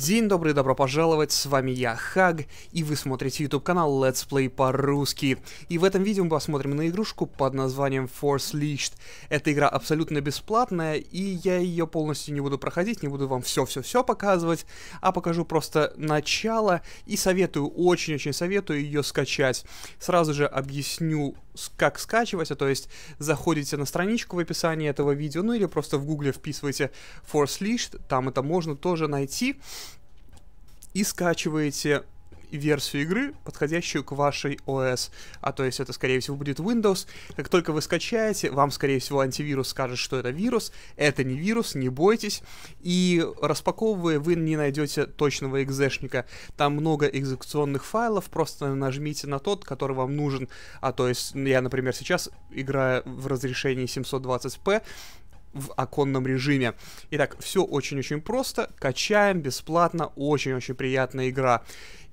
День добрый, добро пожаловать, с вами я, Хаг, и вы смотрите YouTube канал Let's Play по-русски. И в этом видео мы посмотрим на игрушку под названием Force Leashed. Эта игра абсолютно бесплатная, и я ее полностью не буду проходить, не буду вам все-все-все показывать, а покажу просто начало, и советую, очень-очень советую ее скачать. Сразу же объясню как скачивать, а то есть заходите на страничку в описании этого видео, ну или просто в гугле вписывайте Force List, там это можно тоже найти и скачиваете версию игры, подходящую к вашей ОС. А то есть это, скорее всего, будет Windows. Как только вы скачаете, вам, скорее всего, антивирус скажет, что это вирус. Это не вирус, не бойтесь. И распаковывая, вы не найдете точного экзешника. Там много экзекуционных файлов, просто нажмите на тот, который вам нужен. А то есть ну, я, например, сейчас играю в разрешении 720p, в оконном режиме. Итак, все очень-очень просто, качаем бесплатно, очень-очень приятная игра.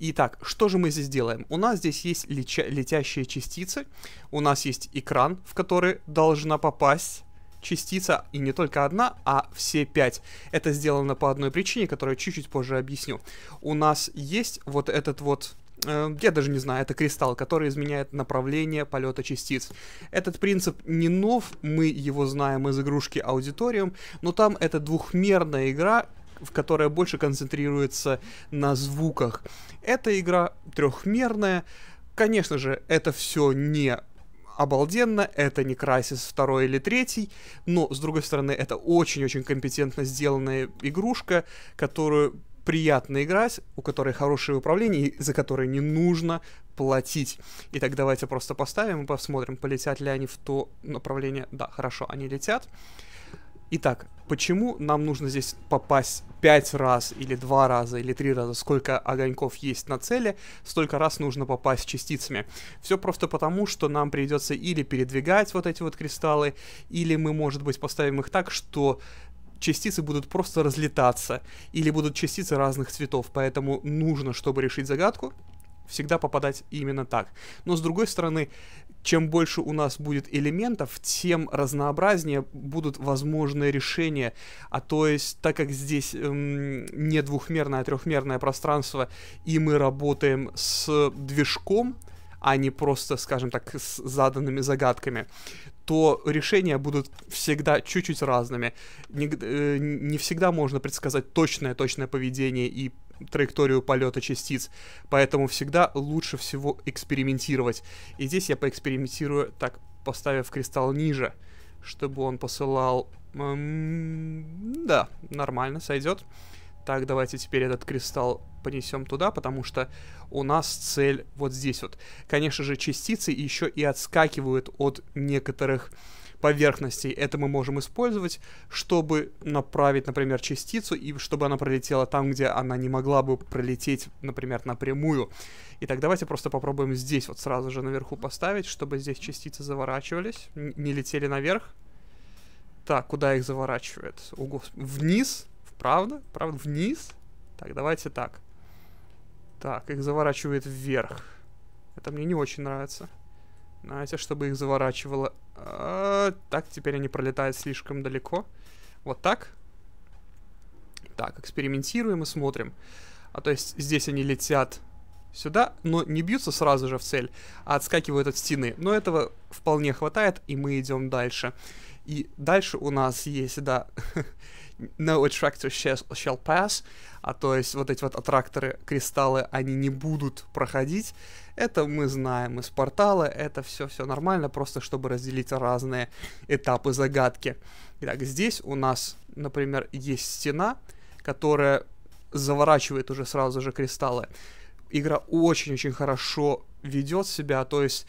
Итак, что же мы здесь делаем? У нас здесь есть летящие частицы, у нас есть экран, в который должна попасть частица, и не только одна, а все пять. Это сделано по одной причине, которую чуть-чуть позже объясню. У нас есть вот этот вот эм, я даже не знаю, это кристалл, который изменяет направление полета частиц. Этот принцип не нов, мы его знаем из игрушки Аудиториум, но там это двухмерная игра, в которая больше концентрируется на звуках. Эта игра трехмерная. Конечно же, это все не обалденно, это не Crysis 2 или 3, но, с другой стороны, это очень-очень компетентно сделанная игрушка, которую приятно играть, у которой хорошее управление, и за которое не нужно платить. Итак, давайте просто поставим и посмотрим, полетят ли они в то направление. Да, хорошо, они летят. Итак, почему нам нужно здесь попасть 5 раз, или 2 раза, или 3 раза, сколько огоньков есть на цели, столько раз нужно попасть частицами. Все просто потому, что нам придется или передвигать вот эти вот кристаллы, или мы, может быть, поставим их так, что частицы будут просто разлетаться, или будут частицы разных цветов, поэтому нужно, чтобы решить загадку, всегда попадать именно так. Но с другой стороны, чем больше у нас будет элементов, тем разнообразнее будут возможные решения. А то есть, так как здесь эм, не двухмерное, а трехмерное пространство, и мы работаем с движком, а не просто, скажем так, с заданными загадками, то решения будут всегда чуть-чуть разными. Не, э, не всегда можно предсказать точное-точное поведение и траекторию полета частиц. Поэтому всегда лучше всего экспериментировать. И здесь я поэкспериментирую так, поставив кристалл ниже, чтобы он посылал... Эм, да, нормально, сойдет. Так, давайте теперь этот кристалл понесем туда, потому что у нас цель вот здесь вот. Конечно же, частицы еще и отскакивают от некоторых поверхностей. Это мы можем использовать, чтобы направить, например, частицу, и чтобы она пролетела там, где она не могла бы пролететь, например, напрямую. Итак, давайте просто попробуем здесь вот сразу же наверху поставить, чтобы здесь частицы заворачивались, не летели наверх. Так, куда их заворачивает? ого Вниз? Правда? Правда? Вниз? Так, давайте так. Так, их заворачивает вверх. Это мне не очень нравится. Знаете, чтобы их заворачивало. А, так, теперь они пролетают слишком далеко. Вот так. Так, экспериментируем и смотрим. А то есть здесь они летят сюда, но не бьются сразу же в цель, а отскакивают от стены. Но этого вполне хватает, и мы идем дальше. И дальше у нас есть, да, no attractor shall, shall pass, а то есть вот эти вот аттракторы, кристаллы, они не будут проходить. Это мы знаем из портала, это все-все нормально, просто чтобы разделить разные этапы загадки. Итак, здесь у нас, например, есть стена, которая заворачивает уже сразу же кристаллы. Игра очень-очень хорошо ведет себя, то есть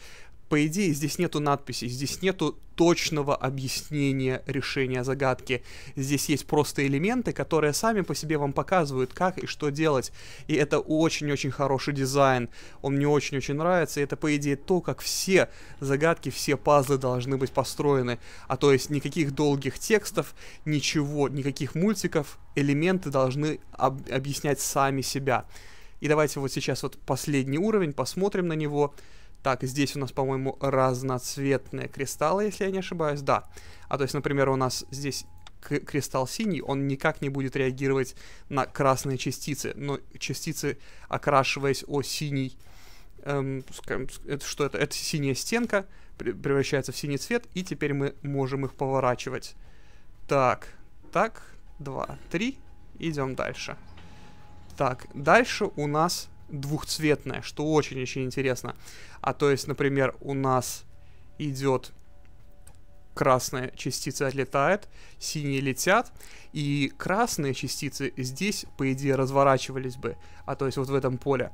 по идее, здесь нету надписей, здесь нету точного объяснения решения загадки. Здесь есть просто элементы, которые сами по себе вам показывают, как и что делать. И это очень-очень хороший дизайн. Он мне очень-очень нравится. И это, по идее, то, как все загадки, все пазлы должны быть построены. А то есть никаких долгих текстов, ничего, никаких мультиков. Элементы должны об объяснять сами себя. И давайте вот сейчас вот последний уровень, посмотрим на него. Так, здесь у нас, по-моему, разноцветные кристаллы, если я не ошибаюсь, да. А то есть, например, у нас здесь кристалл синий, он никак не будет реагировать на красные частицы, но частицы, окрашиваясь о синий, эм, скажем, это что это? Это синяя стенка, превращается в синий цвет, и теперь мы можем их поворачивать. Так, так, два, три, идем дальше. Так, дальше у нас двухцветная, что очень-очень интересно. А то есть, например, у нас идет красная частица отлетает, синие летят, и красные частицы здесь, по идее, разворачивались бы, а то есть вот в этом поле.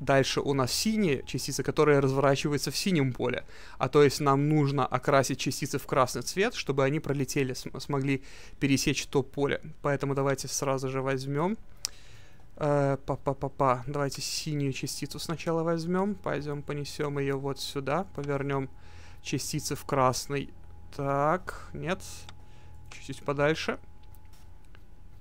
Дальше у нас синие частицы, которые разворачиваются в синем поле. А то есть нам нужно окрасить частицы в красный цвет, чтобы они пролетели, см смогли пересечь то поле. Поэтому давайте сразу же возьмем Э, па-па-па-па. Э, Давайте синюю частицу сначала возьмем. Пойдем понесем ее вот сюда. Повернем частицы в красный. Так, нет. Чуть-чуть подальше.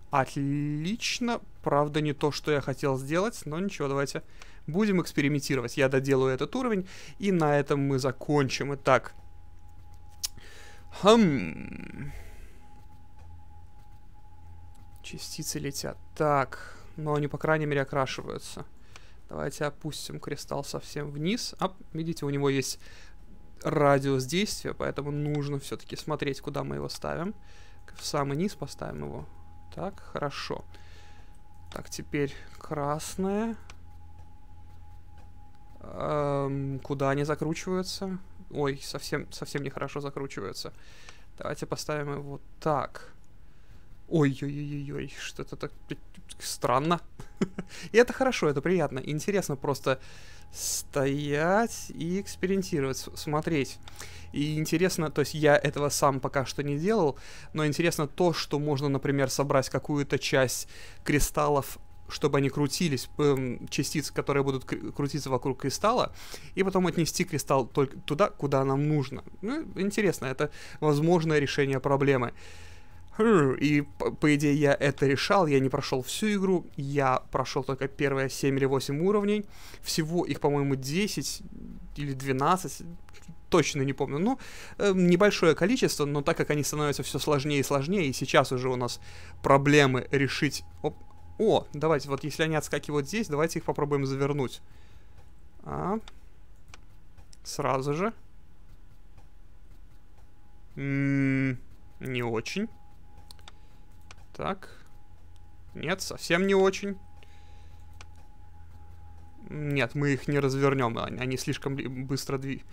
Отлично. Правда, не то, что я хотел сделать, но ничего, давайте будем экспериментировать. Я доделаю этот уровень, и на этом мы закончим. Итак. Хм. Частицы летят. Так но они, по крайней мере, окрашиваются. Давайте опустим кристалл совсем вниз. А, видите, у него есть радиус действия, поэтому нужно все-таки смотреть, куда мы его ставим. В самый низ поставим его. Так, хорошо. Так, теперь красное. Эм, куда они закручиваются? Ой, совсем, совсем нехорошо закручиваются. Давайте поставим его так. Ой-ой-ой-ой, что-то так странно. и это хорошо, это приятно. Интересно просто стоять и экспериментировать, смотреть. И интересно, то есть я этого сам пока что не делал, но интересно то, что можно, например, собрать какую-то часть кристаллов чтобы они крутились, эм, частицы, которые будут крутиться вокруг кристалла, и потом отнести кристалл только туда, куда нам нужно. Ну, интересно, это возможное решение проблемы. Хм, и, по идее, я это решал, я не прошел всю игру, я прошел только первые 7 или 8 уровней. Всего их, по-моему, 10 или 12, точно не помню. Ну, э, небольшое количество, но так как они становятся все сложнее и сложнее, и сейчас уже у нас проблемы решить... Оп. О, давайте, вот если они отскакивают здесь, давайте их попробуем завернуть. А. Сразу же. М -м, не очень. Так. Нет, совсем не очень. Нет, мы их не развернем. Они слишком быстро дви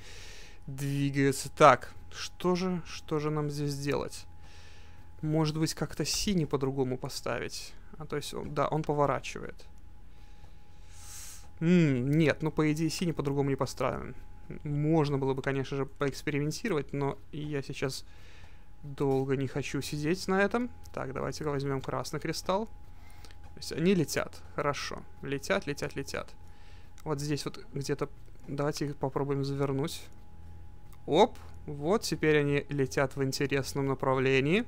двигаются. Так, что же, что же нам здесь делать? Может быть, как-то синий по-другому поставить? А то есть, да, он поворачивает. М -м, нет, ну, по идее, синий по-другому не поставлен. Можно было бы, конечно же, поэкспериментировать, но я сейчас долго не хочу сидеть на этом. Так, давайте-ка возьмем красный кристалл. То есть они летят, хорошо. Летят, летят, летят. Вот здесь вот где-то... Давайте их попробуем завернуть. Оп, вот теперь они летят в интересном направлении.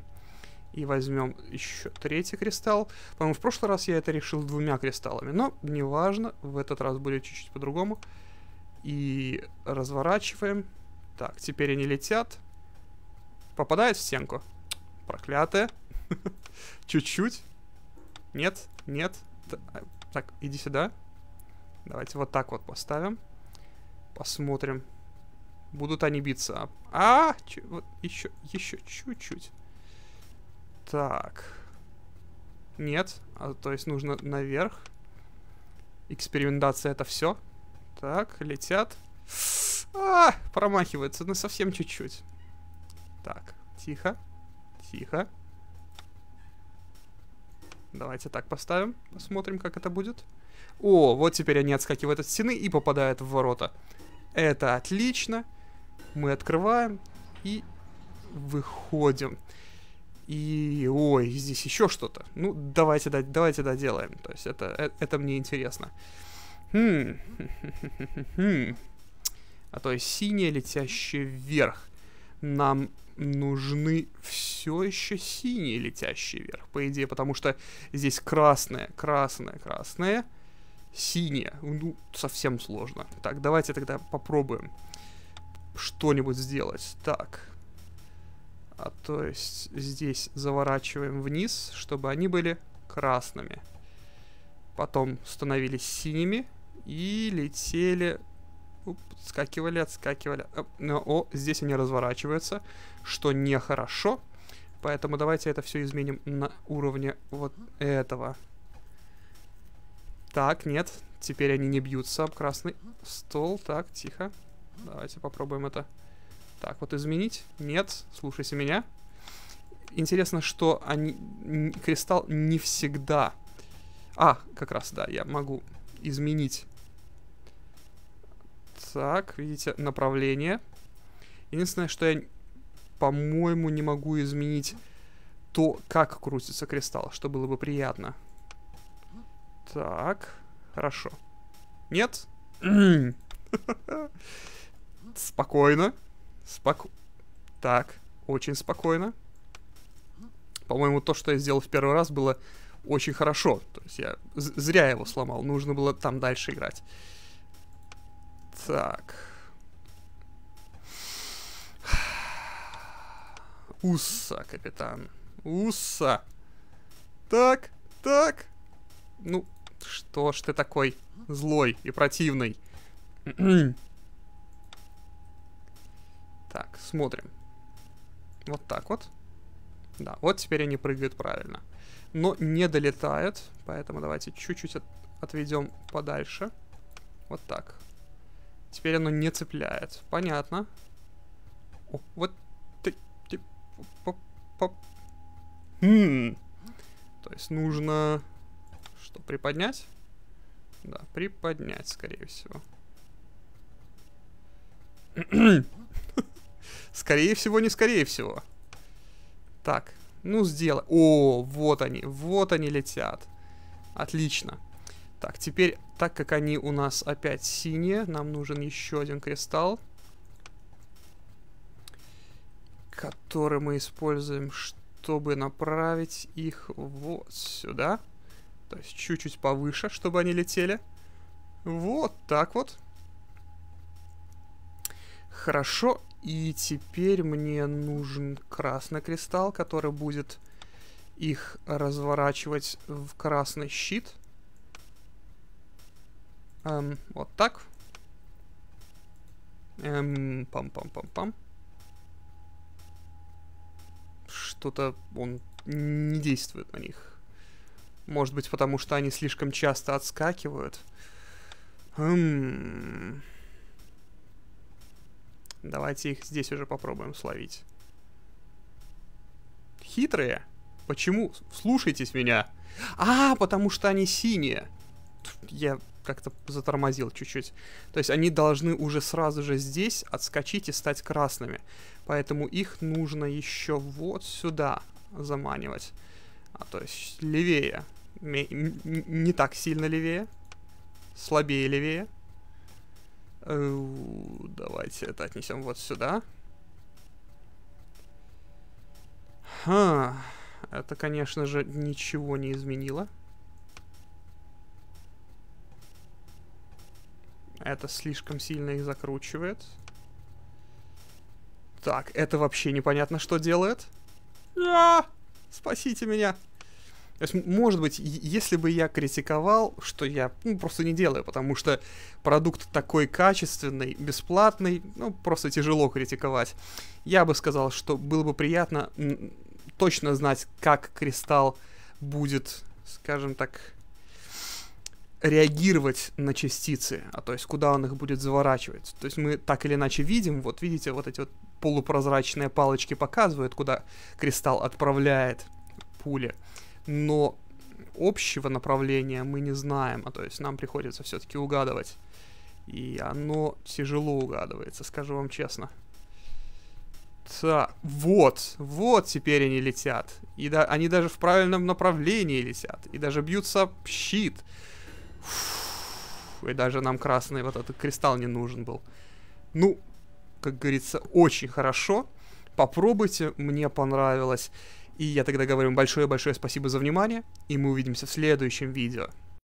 И возьмем еще третий кристалл. По-моему, в прошлый раз я это решил двумя кристаллами. Но неважно, в этот раз будет чуть-чуть по-другому. И разворачиваем. Так, теперь они летят. Пропадает в стенку. Проклятая. Чуть-чуть. Нет, нет. А, так, иди сюда. Давайте вот так вот поставим. Посмотрим. Будут они биться. А, вот еще, еще чуть-чуть. Так. Нет. А, то есть нужно наверх. Экспериментация это все. Так, летят. А, -а, -а промахивается, ну совсем чуть-чуть. Так, тихо. Тихо. Давайте так поставим. Посмотрим, как это будет. О, вот теперь они отскакивают от стены и попадают в ворота. Это отлично. Мы открываем и выходим. И, ой, здесь еще что-то. Ну, давайте, да, давайте доделаем. То есть это, это, это мне интересно. Хм, хм, хм, хм. А то есть синяя летящая вверх. Нам нужны все еще синие летящие вверх, по идее, потому что здесь красное, красное, красное, синее. Ну, совсем сложно. Так, давайте тогда попробуем что-нибудь сделать. Так. А то есть здесь заворачиваем вниз, чтобы они были красными. Потом становились синими и летели скакивали, отскакивали, но, ну, о, здесь они разворачиваются, что нехорошо. Поэтому давайте это все изменим на уровне вот этого. Так, нет. Теперь они не бьются об красный стол. Так, тихо. Давайте попробуем это. Так, вот изменить. Нет, слушайся меня. Интересно, что они... Кристалл не всегда... А, как раз, да, я могу изменить так, видите, направление. Единственное, что я, по-моему, не могу изменить то, как крутится кристалл, что было бы приятно. Так, хорошо. Нет? спокойно. Споко... Так, очень спокойно. По-моему, то, что я сделал в первый раз, было очень хорошо. То есть я зря его сломал. Нужно было там дальше играть. Так. Усса, капитан. Усса. Так, так. Ну, что ж ты такой злой и противный? так, смотрим. Вот так вот. Да, вот теперь они прыгают правильно. Но не долетают, поэтому давайте чуть-чуть от отведем подальше. Вот так. Теперь оно не цепляет. Понятно. О, вот ты... ты поп, поп. Хм. То есть нужно... Что, приподнять? Да, приподнять, скорее всего. скорее всего, не скорее всего. Так, ну сделай. О, вот они, вот они летят. Отлично. Так, теперь, так как они у нас опять синие, нам нужен еще один кристалл. Который мы используем, чтобы направить их вот сюда. То есть чуть-чуть повыше, чтобы они летели. Вот так вот. Хорошо. И теперь мне нужен красный кристалл, который будет их разворачивать в красный щит. Эм, вот так. Эм, пам-пам-пам-пам. Что-то он не действует на них. Может быть, потому что они слишком часто отскакивают. Эм... Давайте их здесь уже попробуем словить. Хитрые? Почему? Слушайтесь меня. А, потому что они синие. Я как-то затормозил чуть-чуть. То есть они должны уже сразу же здесь отскочить и стать красными. Поэтому их нужно еще вот сюда заманивать. А, то есть левее. Не так сильно левее. Слабее левее. Э, давайте это отнесем вот сюда. Ха. Это, конечно же, ничего не изменило. Это слишком сильно их закручивает. Так, это вообще непонятно, что делает. А, -а, -а! спасите меня. То есть, может быть, если бы я критиковал, что я ну, просто не делаю, потому что продукт такой качественный, бесплатный, ну, просто тяжело критиковать. Я бы сказал, что было бы приятно точно знать, как кристалл будет, скажем так, реагировать на частицы, а то есть куда он их будет заворачивать. То есть мы так или иначе видим, вот видите, вот эти вот полупрозрачные палочки показывают, куда кристалл отправляет пули, но общего направления мы не знаем, а то есть нам приходится все-таки угадывать. И оно тяжело угадывается, скажу вам честно. Так, вот, вот теперь они летят. И да, они даже в правильном направлении летят. И даже бьются щит и даже нам красный вот этот кристалл не нужен был. Ну, как говорится, очень хорошо. Попробуйте, мне понравилось. И я тогда говорю большое-большое спасибо за внимание, и мы увидимся в следующем видео.